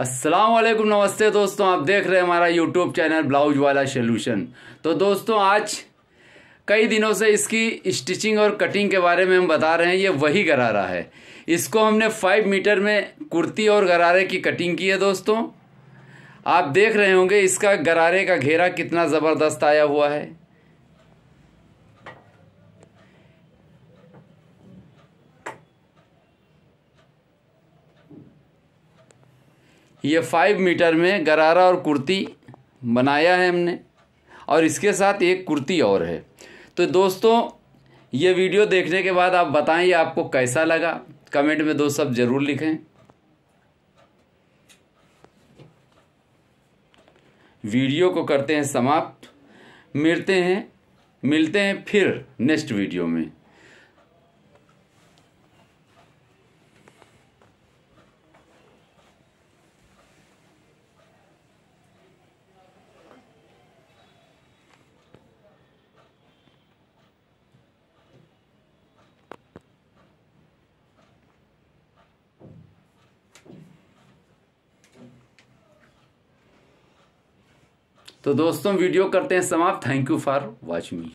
अस्सलाम वालेकुम नमस्ते दोस्तों आप देख रहे हैं हमारा यूट्यूब चैनल ब्लाउज वाला सोल्यूशन तो दोस्तों आज कई दिनों से इसकी स्टिचिंग और कटिंग के बारे में हम बता रहे हैं ये वही गरारा है इसको हमने फाइव मीटर में कुर्ती और गरारे की कटिंग की है दोस्तों आप देख रहे होंगे इसका गरारे का घेरा कितना ज़बरदस्त आया हुआ है ये फाइव मीटर में गरारा और कुर्ती बनाया है हमने और इसके साथ एक कुर्ती और है तो दोस्तों ये वीडियो देखने के बाद आप बताएं ये आपको कैसा लगा कमेंट में दो सब ज़रूर लिखें वीडियो को करते हैं समाप्त मिलते हैं मिलते हैं फिर नेक्स्ट वीडियो में तो दोस्तों वीडियो करते हैं समाप्त थैंक यू फॉर वॉचिंग